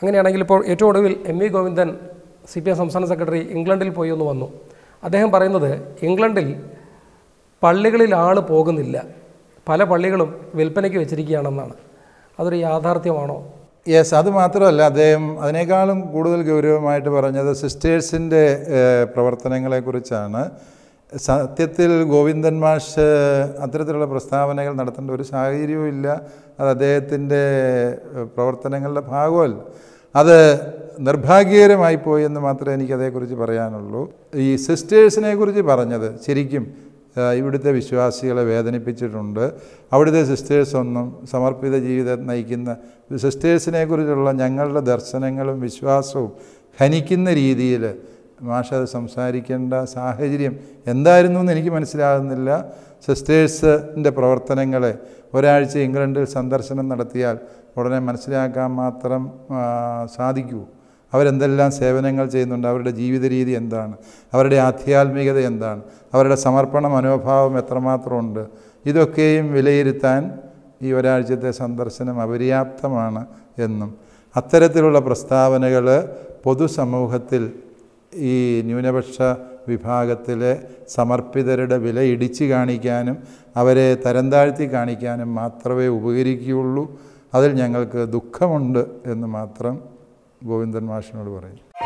അങ്ങനെയാണെങ്കിൽ ഇപ്പോൾ ഏറ്റവും ഒടുവിൽ M V Govindan C P M സംസ്ഥാന സെക്രട്ടറി ഇംഗ്ലണ്ടിൽ പോയി ഒന്ന് വന്നു അദ്ദേഹം പറയുന്നത് ഇംഗ്ലണ്ടിൽ പള്ളികളിൽ ആൾ പോകുന്നില്ല പല പള്ളികളും വിൽപ്പനയ്ക്ക് വെച്ചിരിക്കുകയാണെന്നാണ് അതൊരു യാഥാർത്ഥ്യമാണോ യെസ് അത് മാത്രമല്ല അദ്ദേഹം അതിനേക്കാളും കൂടുതൽ ഗൗരവമായിട്ട് പറഞ്ഞത് സിസ്റ്റേഴ്സിൻ്റെ പ്രവർത്തനങ്ങളെക്കുറിച്ചാണ് സത്യത്തിൽ ഗോവിന്ദൻ മാഷ് അത്തരത്തിലുള്ള പ്രസ്താവനകൾ നടത്തേണ്ട ഒരു സാഹചര്യവും ഇല്ല അത് അദ്ദേഹത്തിൻ്റെ പ്രവർത്തനങ്ങളുടെ ഭാഗമല്ല അത് നിർഭാഗ്യകരമായി പോയി എന്ന് മാത്രമേ എനിക്ക് അതേക്കുറിച്ച് പറയാനുള്ളൂ ഈ സിസ്റ്റേഴ്സിനെ കുറിച്ച് പറഞ്ഞത് ശരിക്കും ഇവിടുത്തെ വിശ്വാസികളെ വേദനിപ്പിച്ചിട്ടുണ്ട് അവിടുത്തെ സിസ്റ്റേഴ്സൊന്നും സമർപ്പിത ജീവിതം നയിക്കുന്ന സിസ്റ്റേഴ്സിനെ കുറിച്ചുള്ള ഞങ്ങളുടെ ദർശനങ്ങളും വിശ്വാസവും ഹനിക്കുന്ന രീതിയിൽ മാഷ അത് സംസാരിക്കേണ്ട സാഹചര്യം എന്തായിരുന്നു എന്ന് എനിക്ക് മനസ്സിലാകുന്നില്ല സിസ്റ്റേഴ്സിൻ്റെ പ്രവർത്തനങ്ങളെ ഒരാഴ്ച ഇംഗ്ലണ്ടിൽ സന്ദർശനം നടത്തിയാൽ ഉടനെ മനസ്സിലാക്കാൻ മാത്രം സാധിക്കൂ അവരെന്തെല്ലാം സേവനങ്ങൾ ചെയ്യുന്നുണ്ട് അവരുടെ ജീവിത രീതി എന്താണ് അവരുടെ ആധ്യാത്മികത എന്താണ് അവരുടെ സമർപ്പണ മനോഭാവം എത്രമാത്രമുണ്ട് ഇതൊക്കെയും വിലയിരുത്താൻ ഈ ഒരാഴ്ചത്തെ സന്ദർശനം അപര്യാപ്തമാണ് എന്നും അത്തരത്തിലുള്ള പ്രസ്താവനകൾ പൊതുസമൂഹത്തിൽ ഈ ന്യൂനപക്ഷ വിഭാഗത്തിലെ സമർപ്പിതരുടെ വില ഇടിച്ചു കാണിക്കാനും അവരെ തരംതാഴ്ത്തി കാണിക്കാനും മാത്രമേ ഉപകരിക്കുകയുള്ളൂ അതിൽ ഞങ്ങൾക്ക് ദുഃഖമുണ്ട് എന്ന് മാത്രം ഗോവിന്ദൻ മാഷിനോട് പറയും